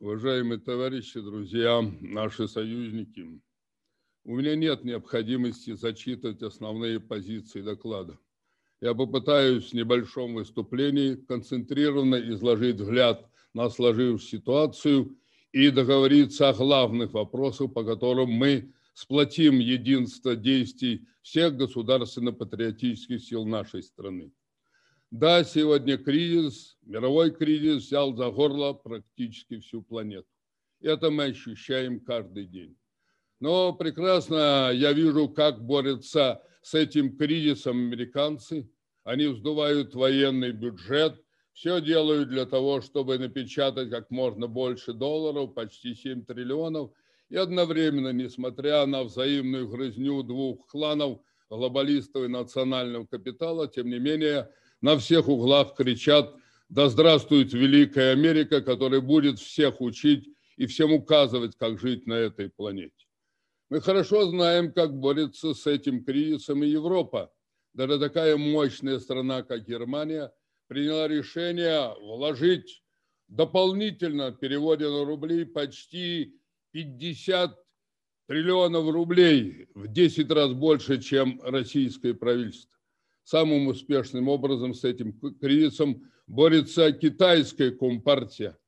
Уважаемые товарищи, друзья, наши союзники, у меня нет необходимости зачитывать основные позиции доклада. Я попытаюсь в небольшом выступлении концентрированно изложить взгляд на сложившуюся ситуацию и договориться о главных вопросах, по которым мы сплотим единство действий всех государственно-патриотических сил нашей страны. Да, сегодня кризис, мировой кризис взял за горло практически всю планету. Это мы ощущаем каждый день. Но прекрасно я вижу, как борются с этим кризисом американцы. Они вздувают военный бюджет, все делают для того, чтобы напечатать как можно больше долларов, почти 7 триллионов. И одновременно, несмотря на взаимную грызню двух кланов, глобалистов и национального капитала, тем не менее, на всех углах кричат «Да здравствует Великая Америка, которая будет всех учить и всем указывать, как жить на этой планете». Мы хорошо знаем, как борется с этим кризисом и Европа. Даже такая мощная страна, как Германия, приняла решение вложить дополнительно, переводя на рубли, почти 50 триллионов рублей в 10 раз больше, чем российское правительство самым успешным образом с этим кризисом борется китайская компартия.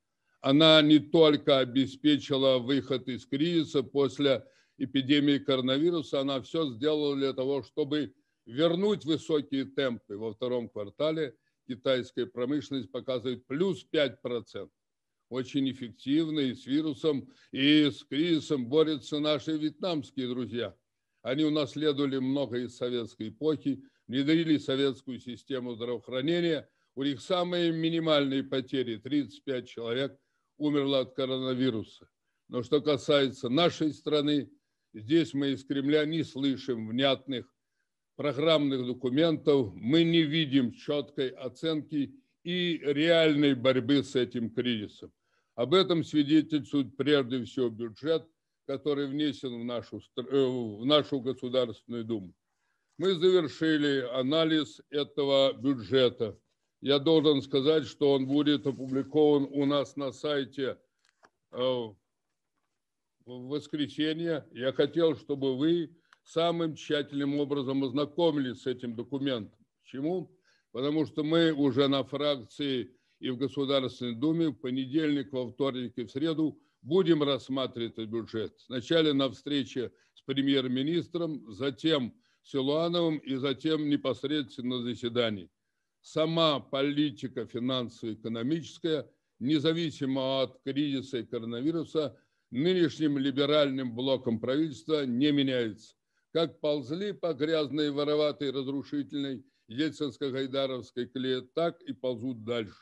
Она не только обеспечила выход из кризиса после эпидемии коронавируса, она все сделала для того, чтобы вернуть высокие темпы. Во втором квартале китайская промышленность показывает плюс 5%. Очень эффективно и с вирусом, и с кризисом борются наши вьетнамские друзья. Они унаследовали много из советской эпохи, внедрили советскую систему здравоохранения. У них самые минимальные потери, 35 человек умерло от коронавируса. Но что касается нашей страны, здесь мы из Кремля не слышим внятных программных документов, мы не видим четкой оценки и реальной борьбы с этим кризисом. Об этом свидетельствует прежде всего бюджет, который внесен в нашу, э, в нашу Государственную Думу. Мы завершили анализ этого бюджета. Я должен сказать, что он будет опубликован у нас на сайте э, в воскресенье. Я хотел, чтобы вы самым тщательным образом ознакомились с этим документом. Почему? Потому что мы уже на фракции и в Государственной Думе в понедельник, во вторник и в среду будем рассматривать этот бюджет. Сначала на встрече с премьер-министром, затем Силуановым и затем непосредственно на заседании. Сама политика финансово-экономическая, независимо от кризиса и коронавируса, нынешним либеральным блоком правительства не меняется. Как ползли по грязной, вороватой, разрушительной ельцинско-гайдаровской клее, так и ползут дальше.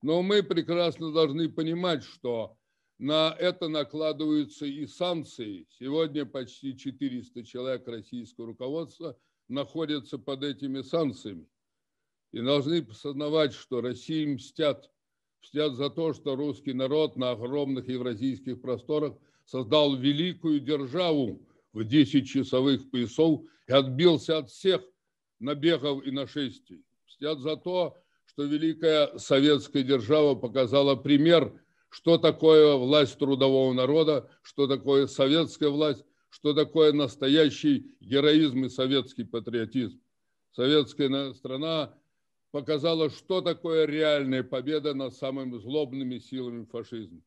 Но мы прекрасно должны понимать, что на это накладываются и санкции. Сегодня почти 400 человек российского руководства находятся под этими санкциями. И должны осознавать, что России мстят. Мстят за то, что русский народ на огромных евразийских просторах создал великую державу в 10 часовых поясов и отбился от всех набегов и нашествий. Мстят за то, что великая советская держава показала пример – что такое власть трудового народа, что такое советская власть, что такое настоящий героизм и советский патриотизм. Советская страна показала, что такое реальная победа над самыми злобными силами фашизма.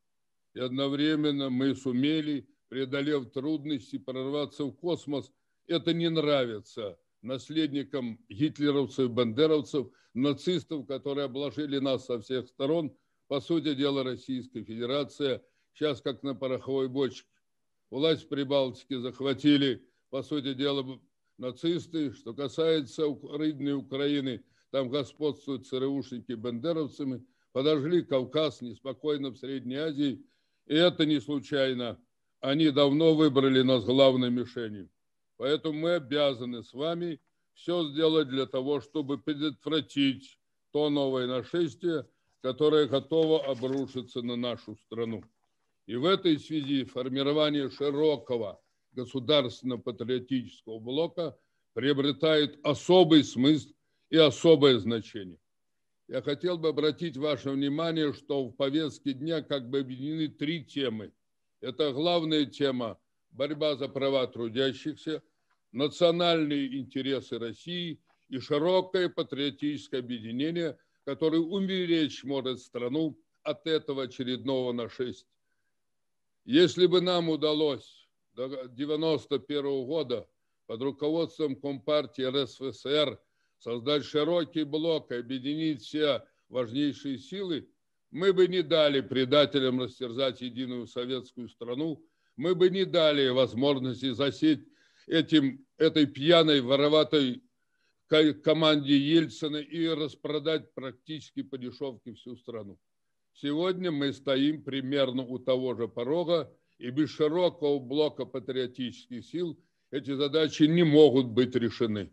И одновременно мы сумели, преодолев трудности, прорваться в космос. Это не нравится наследникам гитлеровцев, бандеровцев, нацистов, которые обложили нас со всех сторон – по сути дела, Российская Федерация сейчас как на пороховой бочке. Власть в Прибалтике захватили, по сути дела, нацисты. Что касается Рыдной Украины, там господствуют ЦРУшники бандеровцами. Подожгли Кавказ неспокойно в Средней Азии. И это не случайно. Они давно выбрали нас главной мишенью. Поэтому мы обязаны с вами все сделать для того, чтобы предотвратить то новое нашествие, которая готова обрушиться на нашу страну. И в этой связи формирование широкого государственно-патриотического блока приобретает особый смысл и особое значение. Я хотел бы обратить ваше внимание, что в повестке дня как бы объединены три темы. Это главная тема – борьба за права трудящихся, национальные интересы России и широкое патриотическое объединение – который уберечь может страну от этого очередного нашествия. Если бы нам удалось до 1991 года под руководством Компартии РСФСР создать широкий блок и объединить все важнейшие силы, мы бы не дали предателям растерзать единую советскую страну, мы бы не дали возможности засеять этим, этой пьяной, вороватой команде Ельцина и распродать практически по дешевке всю страну. Сегодня мы стоим примерно у того же порога, и без широкого блока патриотических сил эти задачи не могут быть решены.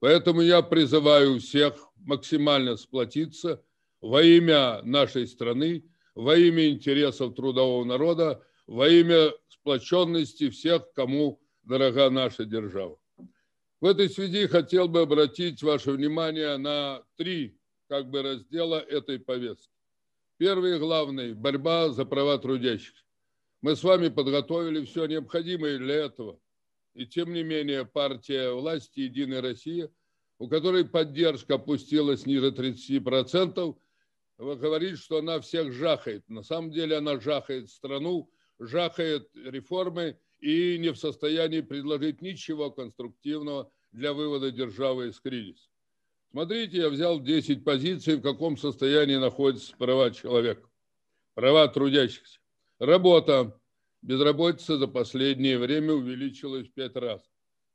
Поэтому я призываю всех максимально сплотиться во имя нашей страны, во имя интересов трудового народа, во имя сплоченности всех, кому дорога наша держава. В этой связи хотел бы обратить ваше внимание на три как бы раздела этой повестки. Первый главный – борьба за права трудящих. Мы с вами подготовили все необходимое для этого. И тем не менее партия власти «Единая Россия», у которой поддержка опустилась ниже 30%, говорит, что она всех жахает. На самом деле она жахает страну, жахает реформы – и не в состоянии предложить ничего конструктивного для вывода державы из кризиса. Смотрите, я взял 10 позиций, в каком состоянии находятся права человека, права трудящихся. Работа. Безработица за последнее время увеличилась в пять раз.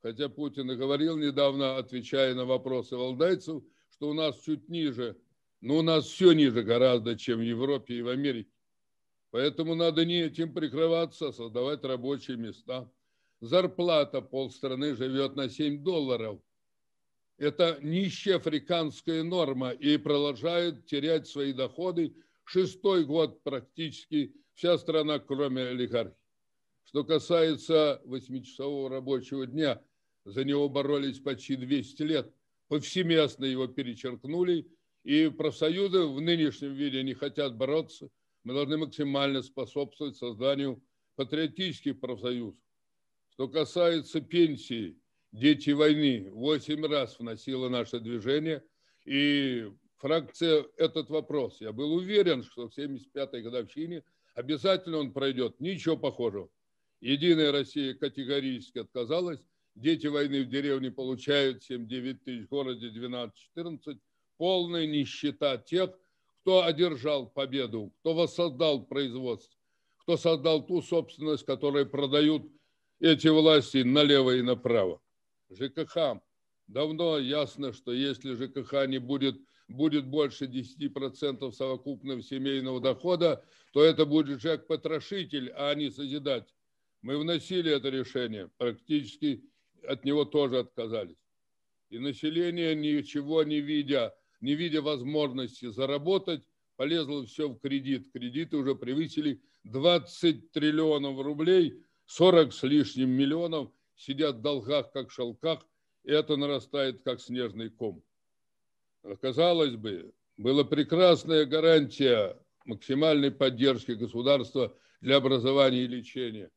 Хотя Путин и говорил недавно, отвечая на вопросы валдайцев, что у нас чуть ниже, но ну, у нас все ниже гораздо, чем в Европе и в Америке. Поэтому надо не этим прикрываться, а создавать рабочие места. Зарплата полстраны живет на 7 долларов. Это нищая африканская норма и продолжают терять свои доходы. Шестой год практически вся страна, кроме олигархии. Что касается восьмичасового рабочего дня, за него боролись почти 200 лет. Повсеместно его перечеркнули, и профсоюзы в нынешнем виде не хотят бороться – мы должны максимально способствовать созданию патриотических профсоюзов. Что касается пенсии, дети войны восемь раз вносило наше движение, и фракция этот вопрос. Я был уверен, что в 75-й годовщине обязательно он пройдет. Ничего похожего. Единая Россия категорически отказалась. Дети войны в деревне получают 7-9 тысяч, в городе 12-14. Полная нищета тех, кто одержал победу, кто воссоздал производство, кто создал ту собственность, которую продают эти власти налево и направо. ЖКХ. Давно ясно, что если ЖКХ не будет, будет больше 10% совокупного семейного дохода, то это будет ЖЭК-потрошитель, а не созидатель. Мы вносили это решение, практически от него тоже отказались. И население, ничего не видя, не видя возможности заработать, полезло все в кредит. Кредиты уже превысили 20 триллионов рублей, 40 с лишним миллионов сидят в долгах, как в шелках, и это нарастает, как снежный ком. Казалось бы, была прекрасная гарантия максимальной поддержки государства для образования и лечения.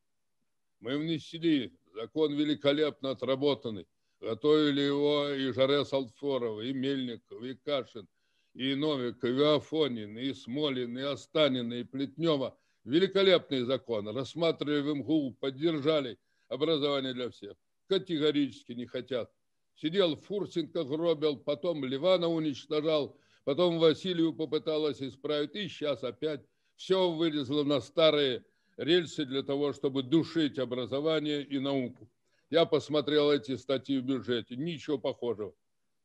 Мы внесли закон великолепно отработанный, Готовили его и Жаре Салтфорова, и Мельников, и Кашин, и Новиков, и Афонин, и Смолин, и Останин, и Плетнева. Великолепный закон. Рассматривали в МГУ, поддержали образование для всех. Категорически не хотят. Сидел в гробил, потом Ливана уничтожал, потом Василию попыталась исправить, и сейчас опять все вылезло на старые рельсы для того, чтобы душить образование и науку. Я посмотрел эти статьи в бюджете, ничего похожего.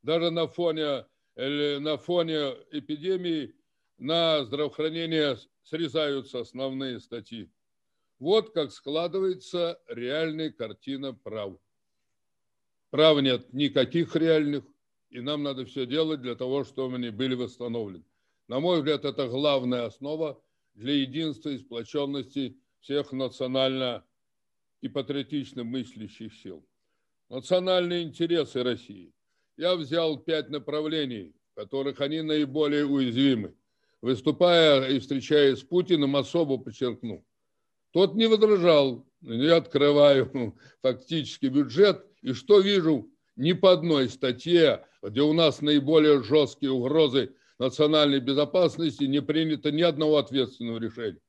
Даже на фоне, на фоне эпидемии на здравоохранение срезаются основные статьи. Вот как складывается реальная картина прав. Прав нет никаких реальных, и нам надо все делать для того, чтобы они были восстановлены. На мой взгляд, это главная основа для единства и сплоченности всех национально и патриотично мыслящих сил. Национальные интересы России. Я взял пять направлений, в которых они наиболее уязвимы. Выступая и встречаясь с Путиным, особо подчеркну. Тот не возражал. Я открываю фактически бюджет, и что вижу? Ни по одной статье, где у нас наиболее жесткие угрозы национальной безопасности, не принято ни одного ответственного решения.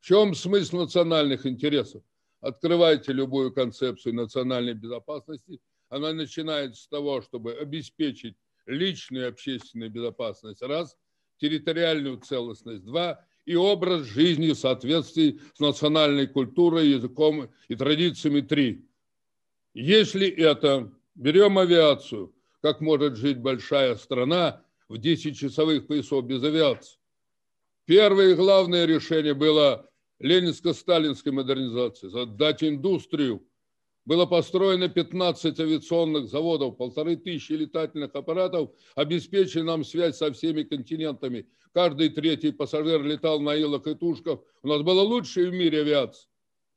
В чем смысл национальных интересов? Открывайте любую концепцию национальной безопасности. Она начинается с того, чтобы обеспечить личную общественную безопасность – раз, территориальную целостность – два, и образ жизни в соответствии с национальной культурой, языком и традициями – три. Если это, берем авиацию, как может жить большая страна в 10-часовых поясов без авиации. Первое главное решение было ленинско-сталинской модернизации, задать индустрию. Было построено 15 авиационных заводов, полторы тысячи летательных аппаратов, обеспечили нам связь со всеми континентами. Каждый третий пассажир летал на Илах и Тушках. У нас было лучшее в мире авиация.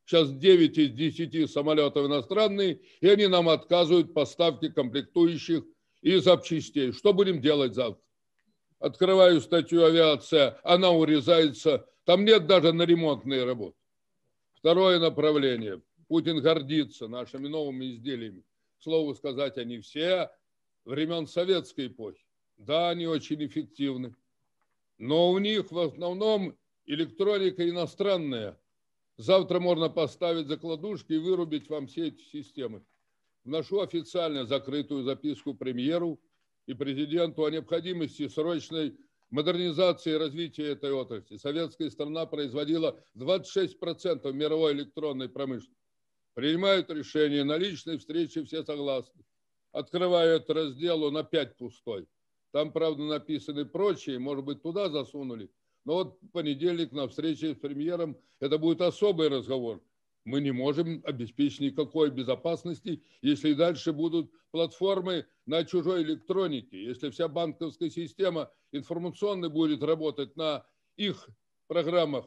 Сейчас 9 из 10 самолетов иностранные, и они нам отказывают поставки комплектующих и запчастей. Что будем делать завтра? Открываю статью «Авиация», она урезается там нет даже на ремонтные работы. Второе направление. Путин гордится нашими новыми изделиями. Слово сказать, они все времен советской эпохи. Да, они очень эффективны. Но у них в основном электроника иностранная. Завтра можно поставить закладушки и вырубить вам все эти системы. Вношу официально закрытую записку премьеру и президенту о необходимости срочной модернизации и развития этой отрасли. Советская страна производила 26% мировой электронной промышленности. Принимают решение на личной встрече, все согласны. Открываю этот раздел, он опять пустой. Там, правда, написаны прочие, может быть, туда засунули. Но вот понедельник на встрече с премьером это будет особый разговор мы не можем обеспечить никакой безопасности, если дальше будут платформы на чужой электронике, если вся банковская система информационная будет работать на их программах,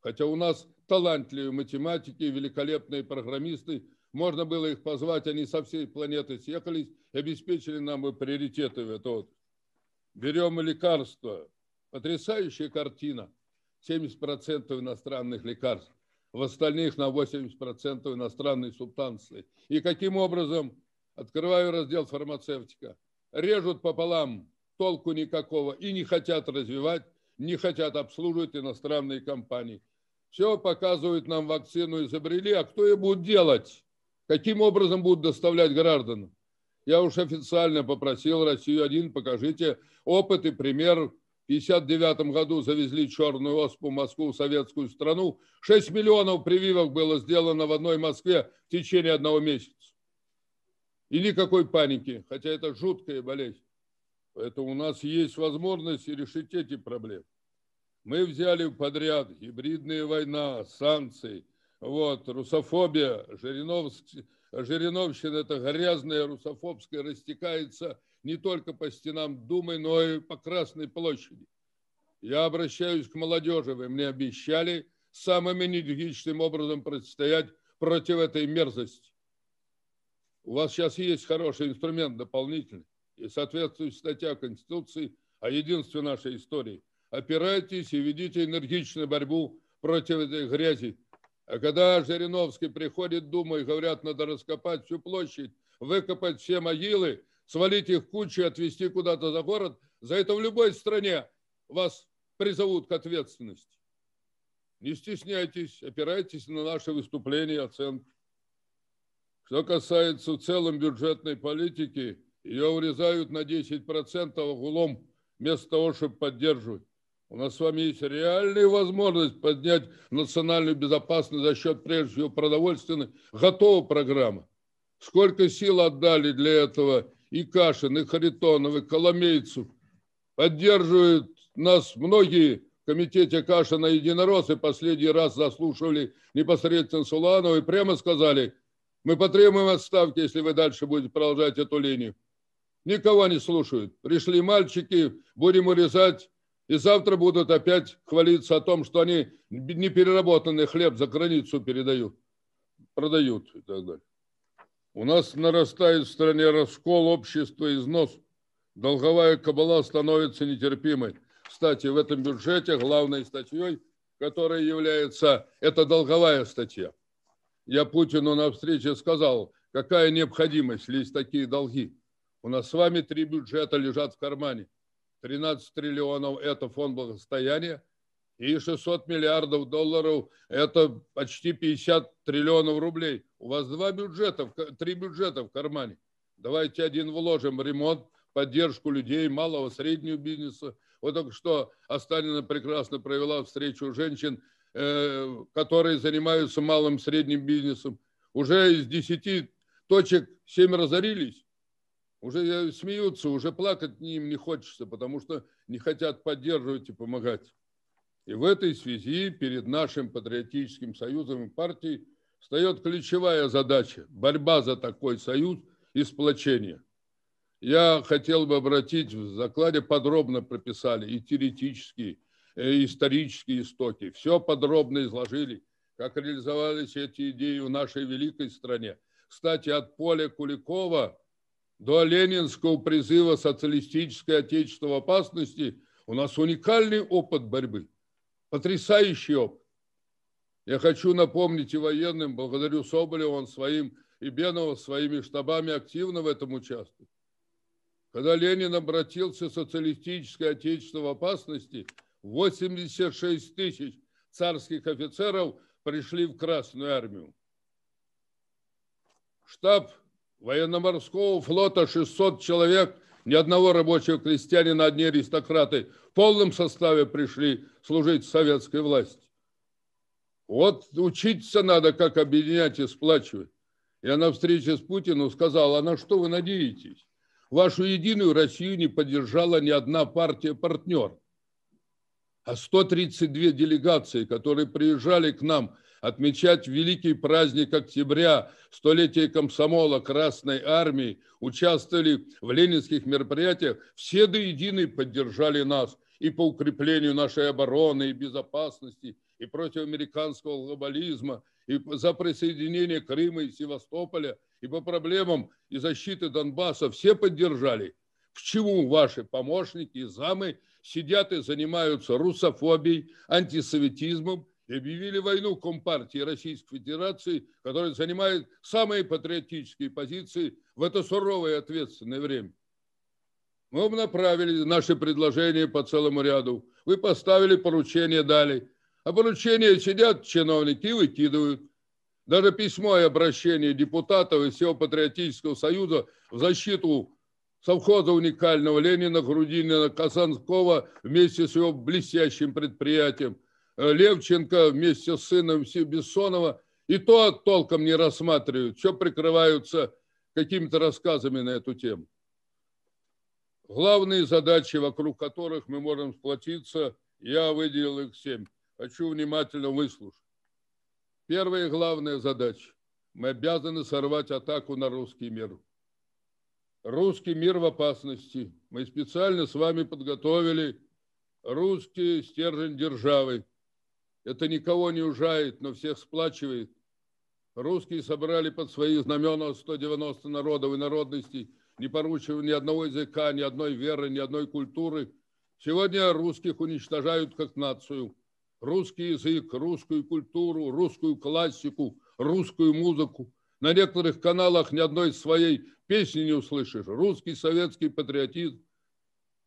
хотя у нас талантливые математики, великолепные программисты, можно было их позвать, они со всей планеты съехались и обеспечили нам и приоритеты в это вот. Берем лекарства. Потрясающая картина. 70% иностранных лекарств в остальных на 80% иностранной субстанции. И каким образом, открываю раздел фармацевтика, режут пополам, толку никакого, и не хотят развивать, не хотят обслуживать иностранные компании. Все показывают нам вакцину, изобрели, а кто ее будет делать? Каким образом будут доставлять гражданам? Я уж официально попросил россию один покажите опыт и пример 1959 году завезли черную оспу в Москву, в советскую страну. 6 миллионов прививок было сделано в одной Москве в течение одного месяца. И никакой паники, хотя это жуткая болезнь. Поэтому у нас есть возможность решить эти проблемы. Мы взяли подряд гибридные война, санкции, вот, русофобия, Жириновск, Жириновщина, это грязная русофобская, растекается не только по стенам Думы, но и по Красной площади. Я обращаюсь к молодежи. Вы мне обещали самым энергичным образом противостоять против этой мерзости. У вас сейчас есть хороший инструмент дополнительный и соответствующая статья Конституции о единстве нашей истории. Опирайтесь и ведите энергичную борьбу против этой грязи. А когда Жириновский приходит в Думу и говорят, надо раскопать всю площадь, выкопать все могилы, свалить их кучу и отвезти куда-то за город, за это в любой стране вас призовут к ответственности. Не стесняйтесь, опирайтесь на наши выступления и оценки. Что касается в целом бюджетной политики, ее урезают на 10% углом вместо того, чтобы поддерживать. У нас с вами есть реальная возможность поднять национальную безопасность за счет, прежде всего, продовольственной готовой программы. Сколько сил отдали для этого и Кашин, и Харитонов, и Коломейцев. Поддерживают нас многие в комитете Кашина единороссы. Последний раз заслушивали непосредственно Суланова и прямо сказали, мы потребуем отставки, если вы дальше будете продолжать эту линию. Никого не слушают. Пришли мальчики, будем урезать и завтра будут опять хвалиться о том, что они непереработанный хлеб за границу передают, продают и так далее. У нас нарастает в стране раскол общества, износ. Долговая кабала становится нетерпимой. Кстати, в этом бюджете главной статьей, которая является, это долговая статья. Я Путину на встрече сказал, какая необходимость лезть такие долги. У нас с вами три бюджета лежат в кармане. 13 триллионов – это фонд благосостояния, и 600 миллиардов долларов – это почти 50 триллионов рублей. У вас два бюджета, три бюджета в кармане. Давайте один вложим – ремонт, поддержку людей, малого, среднего бизнеса. Вот только что Астанина прекрасно провела встречу женщин, э, которые занимаются малым, средним бизнесом. Уже из 10 точек 7 разорились. Уже э, смеются, уже плакать им не хочется, потому что не хотят поддерживать и помогать. И в этой связи перед нашим патриотическим союзом и партией встает ключевая задача – борьба за такой союз и сплочение. Я хотел бы обратить, в закладе подробно прописали и теоретические, и исторические истоки. Все подробно изложили, как реализовались эти идеи в нашей великой стране. Кстати, от поля Куликова до ленинского призыва «Социалистическое отечество в опасности» у нас уникальный опыт борьбы – потрясающий Я хочу напомнить и военным, благодарю Соболева, он своим и Бенова своими штабами активно в этом участвует. Когда Ленин обратился социалистическое отечество в опасности, 86 тысяч царских офицеров пришли в Красную армию. Штаб военно-морского флота 600 человек – ни одного рабочего крестьянина, одни аристократы в полном составе пришли служить советской власти. Вот учиться надо, как объединять и сплачивать. Я на встрече с Путиным сказал, а на что вы надеетесь? Вашу единую Россию не поддержала ни одна партия-партнер. А 132 делегации, которые приезжали к нам – отмечать великий праздник октября, столетие комсомола Красной Армии, участвовали в ленинских мероприятиях, все до единой поддержали нас и по укреплению нашей обороны и безопасности, и против американского глобализма, и за присоединение Крыма и Севастополя, и по проблемам и защиты Донбасса все поддержали. Почему ваши помощники и замы сидят и занимаются русофобией, антисоветизмом и объявили войну Компартии Российской Федерации, которая занимает самые патриотические позиции в это суровое и ответственное время. Мы направили наши предложения по целому ряду. Вы поставили поручение, дали. А поручения сидят чиновники и выкидывают. Даже письмо и обращение депутатов и всего Патриотического Союза в защиту совхоза уникального Ленина, Грудинина, Казанского вместе с его блестящим предприятием – Э, Левченко вместе с сыном Бессонова, и то толком не рассматривают, что прикрываются какими-то рассказами на эту тему. Главные задачи, вокруг которых мы можем сплотиться, я выделил их семь. Хочу внимательно выслушать. Первая главная задача. Мы обязаны сорвать атаку на русский мир. Русский мир в опасности. Мы специально с вами подготовили русский стержень державы. Это никого не ужает, но всех сплачивает. Русские собрали под свои знамена 190 народов и народностей, не поручив ни одного языка, ни одной веры, ни одной культуры. Сегодня русских уничтожают как нацию. Русский язык, русскую культуру, русскую классику, русскую музыку. На некоторых каналах ни одной своей песни не услышишь. Русский советский патриотизм.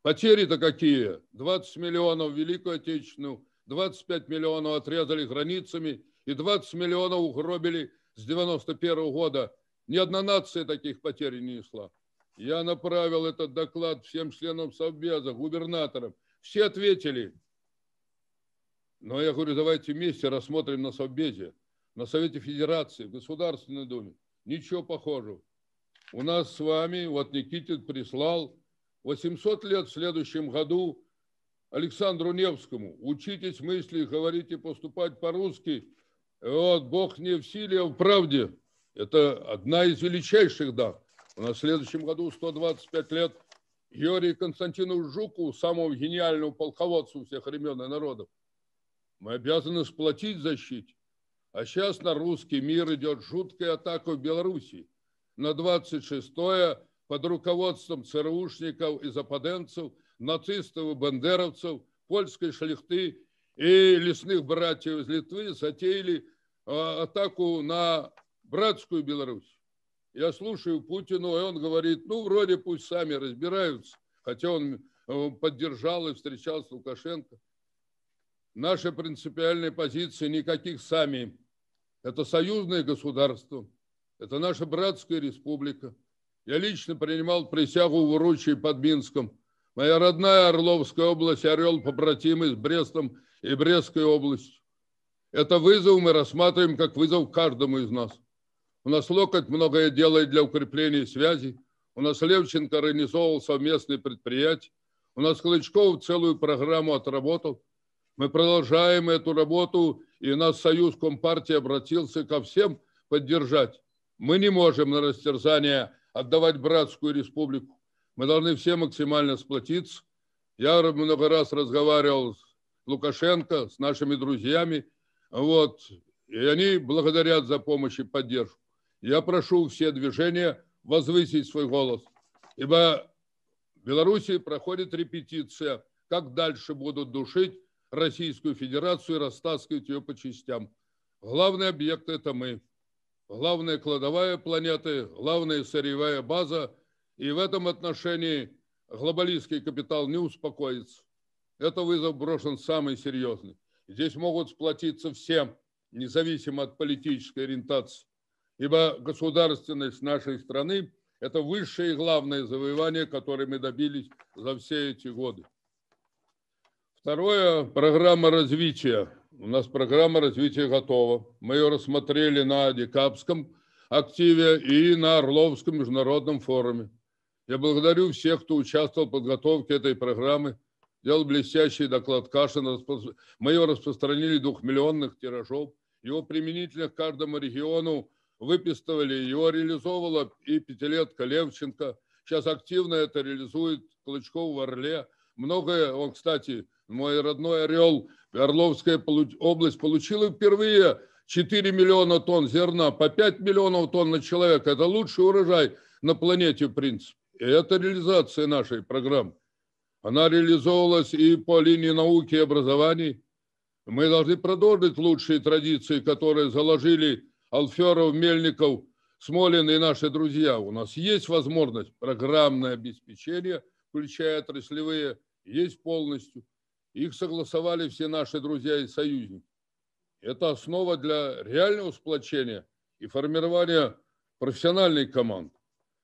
Потери-то какие? 20 миллионов в Великую Отечественную, 25 миллионов отрезали границами и 20 миллионов угробили с 91 -го года. Ни одна нация таких потерь не несла. Я направил этот доклад всем членам Совбеза, губернаторам. Все ответили. Но я говорю, давайте вместе рассмотрим на Совбезе, на Совете Федерации, в Государственной Думе. Ничего похожего. У нас с вами, вот Никитин прислал, 800 лет в следующем году Александру Невскому, учитесь мысли, говорите, поступать по-русски. Вот, Бог не в силе, а в правде. Это одна из величайших дар. У нас следующем году 125 лет Юрию Константину Жуку, самого гениального полководцу всех времен и народов. Мы обязаны сплотить защите. А сейчас на русский мир идет жуткая атака в Белоруссии. На 26-е под руководством ЦРУшников и западенцев нацистов и бандеровцев, польской шляхты и лесных братьев из Литвы затеяли а, атаку на братскую Беларусь. Я слушаю Путину, и он говорит, ну, вроде пусть сами разбираются, хотя он э, поддержал и встречался с Лукашенко. Наша принципиальная позиция никаких сами. Это союзное государство, это наша братская республика. Я лично принимал присягу в Уручье под Минском – Моя родная Орловская область, Орел побратимы с Брестом и Брестской областью. Это вызов мы рассматриваем как вызов каждому из нас. У нас Локоть многое делает для укрепления связи. У нас Левченко организовал совместные предприятия. У нас Клычков целую программу отработал. Мы продолжаем эту работу, и нас Союз Компартии обратился ко всем поддержать. Мы не можем на растерзание отдавать братскую республику. Мы должны все максимально сплотиться. Я много раз разговаривал с Лукашенко, с нашими друзьями, вот, и они благодарят за помощь и поддержку. Я прошу все движения возвысить свой голос, ибо в Беларуси проходит репетиция, как дальше будут душить Российскую Федерацию и растаскивать ее по частям. Главный объект – это мы. Главная кладовая планеты, главная сырьевая база – и в этом отношении глобалистский капитал не успокоится. Это вызов брошен самый серьезный. Здесь могут сплотиться все, независимо от политической ориентации. Ибо государственность нашей страны – это высшее и главное завоевание, которое мы добились за все эти годы. Второе – программа развития. У нас программа развития готова. Мы ее рассмотрели на декабском активе и на Орловском международном форуме. Я благодарю всех, кто участвовал в подготовке этой программы, делал блестящий доклад Кашин. Распро... Мы его распространили двухмиллионных тиражов. Его применительно к каждому региону выписывали. Его реализовывала и пятилетка Левченко. Сейчас активно это реализует Клычков в Орле. Многое, он, кстати, мой родной Орел, Орловская область получила впервые 4 миллиона тонн зерна по 5 миллионов тонн на человека. Это лучший урожай на планете, в принципе. И это реализация нашей программы. Она реализовывалась и по линии науки и образования. Мы должны продолжить лучшие традиции, которые заложили Алферов, Мельников, Смолин и наши друзья. У нас есть возможность программное обеспечение, включая отраслевые, есть полностью. Их согласовали все наши друзья и союзники. Это основа для реального сплочения и формирования профессиональной команды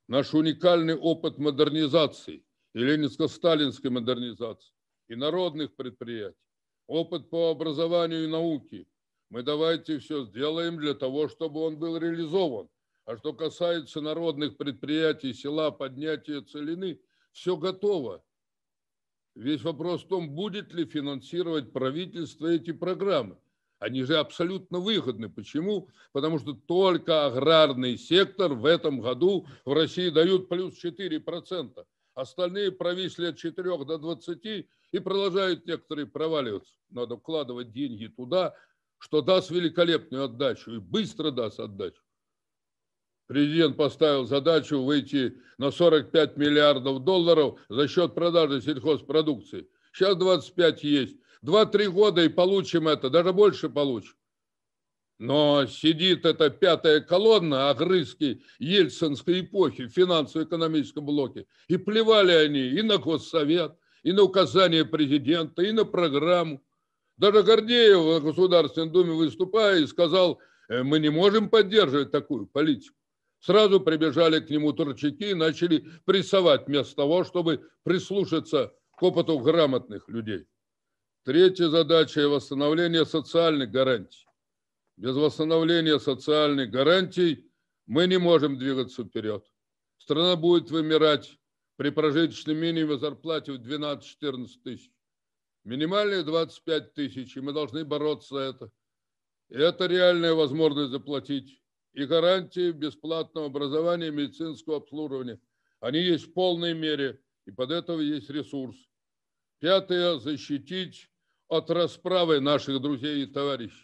наш уникальный опыт модернизации и ленинско-сталинской модернизации, и народных предприятий, опыт по образованию и науке. Мы давайте все сделаем для того, чтобы он был реализован. А что касается народных предприятий, села, поднятия целины, все готово. Весь вопрос в том, будет ли финансировать правительство эти программы. Они же абсолютно выгодны. Почему? Потому что только аграрный сектор в этом году в России дают плюс 4%. Остальные провисли от 4 до 20 и продолжают некоторые проваливаться. Надо вкладывать деньги туда, что даст великолепную отдачу и быстро даст отдачу. Президент поставил задачу выйти на 45 миллиардов долларов за счет продажи сельхозпродукции. Сейчас 25 есть. 2-3 года и получим это, даже больше получим. Но сидит эта пятая колонна огрызки ельцинской эпохи в финансово-экономическом блоке. И плевали они и на госсовет, и на указания президента, и на программу. Даже Гордеев на Государственной Думе выступая и сказал, «Э, мы не можем поддерживать такую политику. Сразу прибежали к нему турчаки и начали прессовать вместо того, чтобы прислушаться к опыту грамотных людей. Третья задача – восстановление социальных гарантий. Без восстановления социальных гарантий мы не можем двигаться вперед. Страна будет вымирать при прожиточном минимуме зарплате в 12-14 тысяч. Минимальные 25 тысяч, и мы должны бороться за это. И это реальная возможность заплатить. И гарантии бесплатного образования и медицинского обслуживания. Они есть в полной мере, и под этого есть ресурс. Пятое – защитить от расправы наших друзей и товарищей.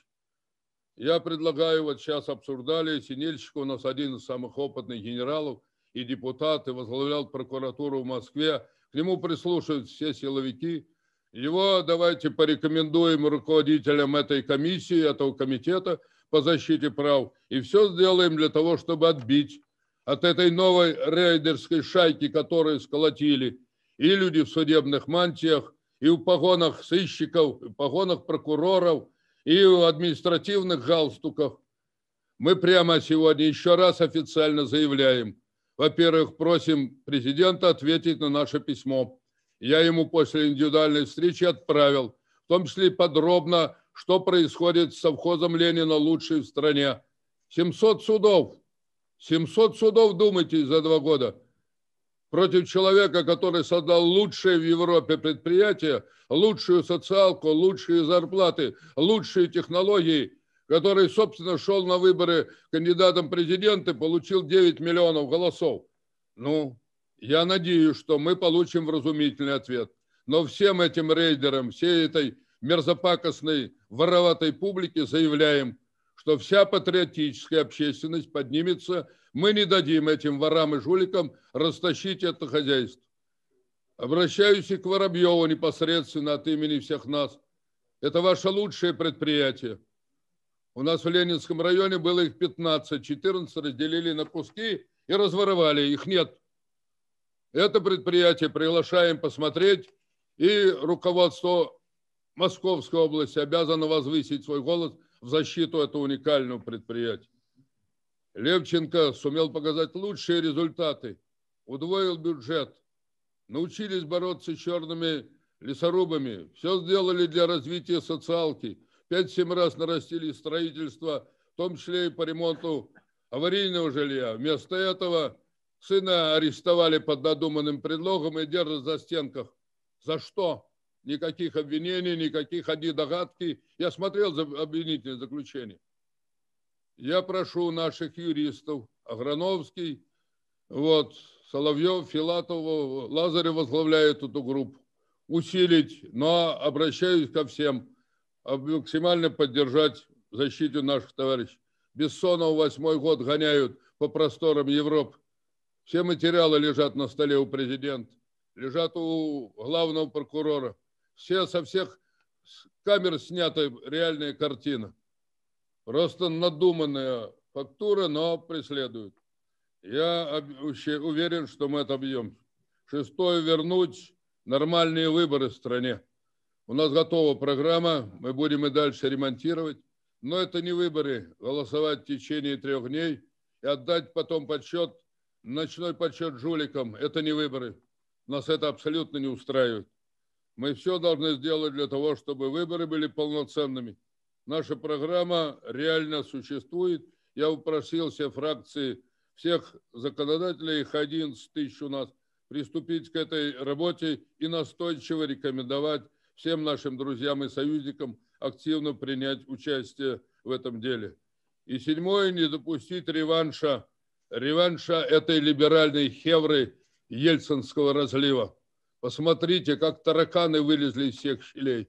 Я предлагаю, вот сейчас обсуждали, Синельщик у нас один из самых опытных генералов и депутат, и возглавлял прокуратуру в Москве. К нему прислушиваются все силовики. Его давайте порекомендуем руководителям этой комиссии, этого комитета по защите прав. И все сделаем для того, чтобы отбить от этой новой рейдерской шайки, которую сколотили и люди в судебных мантиях, и в погонах сыщиков, и в погонах прокуроров, и в административных галстуках. Мы прямо сегодня еще раз официально заявляем. Во-первых, просим президента ответить на наше письмо. Я ему после индивидуальной встречи отправил, в том числе подробно, что происходит с совхозом Ленина лучшей в стране. 700 судов. 700 судов, думайте, за два года против человека, который создал лучшее в Европе предприятие, лучшую социалку, лучшие зарплаты, лучшие технологии, который, собственно, шел на выборы кандидатом президента и получил 9 миллионов голосов. Ну, я надеюсь, что мы получим вразумительный ответ. Но всем этим рейдерам, всей этой мерзопакостной, вороватой публике заявляем, что вся патриотическая общественность поднимется – мы не дадим этим ворам и жуликам растащить это хозяйство. Обращаюсь и к Воробьеву непосредственно от имени всех нас. Это ваше лучшее предприятие. У нас в Ленинском районе было их 15, 14 разделили на куски и разворовали. Их нет. Это предприятие приглашаем посмотреть, и руководство Московской области обязано возвысить свой голос в защиту этого уникального предприятия. Левченко сумел показать лучшие результаты, удвоил бюджет, научились бороться с черными лесорубами, все сделали для развития социалки, 5-7 раз нарастили строительство, в том числе и по ремонту аварийного жилья. Вместо этого сына арестовали под надуманным предлогом и держат за стенках. За что? Никаких обвинений, никаких одни догадки. Я смотрел за обвинительное заключение я прошу наших юристов, Аграновский, вот, Соловьев, Филатов, Лазарев возглавляет эту группу, усилить, но обращаюсь ко всем, максимально поддержать защиту наших товарищей. Бессонов восьмой год гоняют по просторам Европы. Все материалы лежат на столе у президента, лежат у главного прокурора. Все со всех камер снята реальная картина. Просто надуманная фактура, но преследуют. Я уверен, что мы отобьем. Шестое – вернуть нормальные выборы в стране. У нас готова программа, мы будем и дальше ремонтировать. Но это не выборы. Голосовать в течение трех дней и отдать потом подсчет, ночной подсчет жуликам – это не выборы. Нас это абсолютно не устраивает. Мы все должны сделать для того, чтобы выборы были полноценными. Наша программа реально существует. Я попросил все фракции, всех законодателей, их 11 тысяч у нас, приступить к этой работе и настойчиво рекомендовать всем нашим друзьям и союзникам активно принять участие в этом деле. И седьмое, не допустить реванша, реванша этой либеральной хевры Ельцинского разлива. Посмотрите, как тараканы вылезли из всех щелей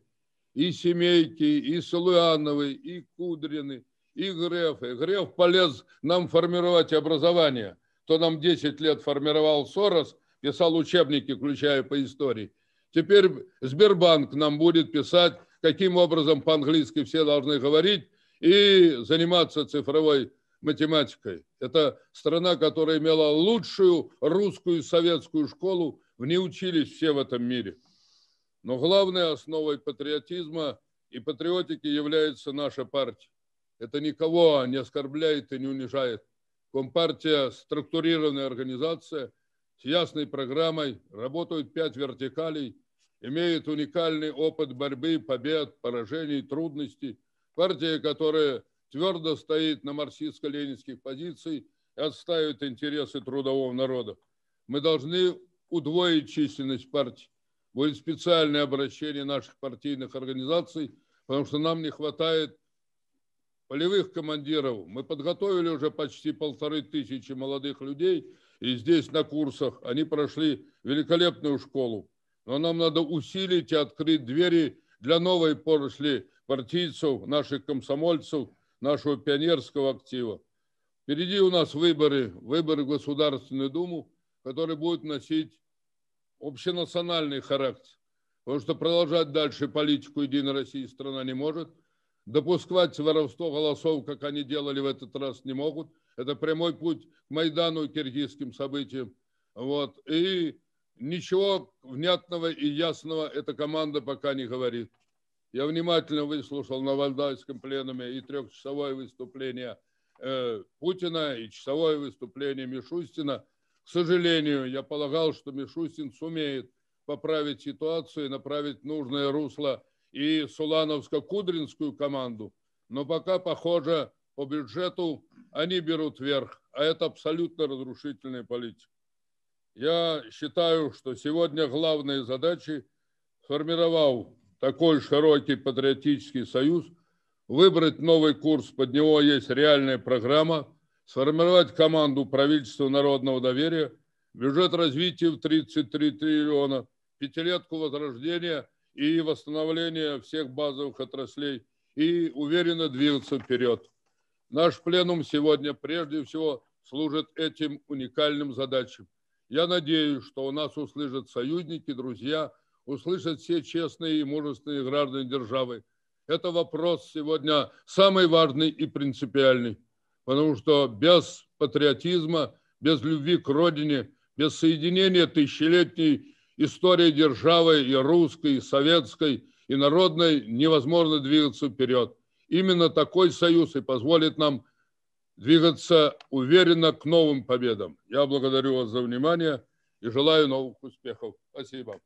и Семейки, и Салуановы, и Кудрины, и Грефы. Греф полез нам формировать образование. То нам 10 лет формировал Сорос, писал учебники, включая по истории. Теперь Сбербанк нам будет писать, каким образом по-английски все должны говорить и заниматься цифровой математикой. Это страна, которая имела лучшую русскую советскую школу, в ней учились все в этом мире. Но главной основой патриотизма и патриотики является наша партия. Это никого не оскорбляет и не унижает. Компартия – структурированная организация с ясной программой, работают пять вертикалей, имеет уникальный опыт борьбы, побед, поражений, трудностей. Партия, которая твердо стоит на марксистско-ленинских позициях и отстаивает интересы трудового народа. Мы должны удвоить численность партии будет специальное обращение наших партийных организаций, потому что нам не хватает полевых командиров. Мы подготовили уже почти полторы тысячи молодых людей, и здесь на курсах они прошли великолепную школу. Но нам надо усилить и открыть двери для новой поросли партийцев, наших комсомольцев, нашего пионерского актива. Впереди у нас выборы, выборы в Государственную Думу, которые будут носить общенациональный характер, потому что продолжать дальше политику Единой России страна не может. Допускать воровство голосов, как они делали в этот раз, не могут. Это прямой путь к Майдану и киргизским событиям. Вот. И ничего внятного и ясного эта команда пока не говорит. Я внимательно выслушал на Вальдайском пленуме и трехчасовое выступление э, Путина, и часовое выступление Мишустина – к сожалению, я полагал, что Мишустин сумеет поправить ситуацию и направить в нужное русло и Сулановско-Кудринскую команду. Но пока, похоже, по бюджету они берут верх, а это абсолютно разрушительная политика. Я считаю, что сегодня главные задачи, сформировал такой широкий патриотический союз, выбрать новый курс, под него есть реальная программа – сформировать команду правительства народного доверия, бюджет развития в 33 триллиона, пятилетку возрождения и восстановления всех базовых отраслей и уверенно двигаться вперед. Наш пленум сегодня прежде всего служит этим уникальным задачам. Я надеюсь, что у нас услышат союзники, друзья, услышат все честные и мужественные граждане державы. Это вопрос сегодня самый важный и принципиальный потому что без патриотизма, без любви к родине, без соединения тысячелетней истории державы и русской, и советской, и народной невозможно двигаться вперед. Именно такой союз и позволит нам двигаться уверенно к новым победам. Я благодарю вас за внимание и желаю новых успехов. Спасибо.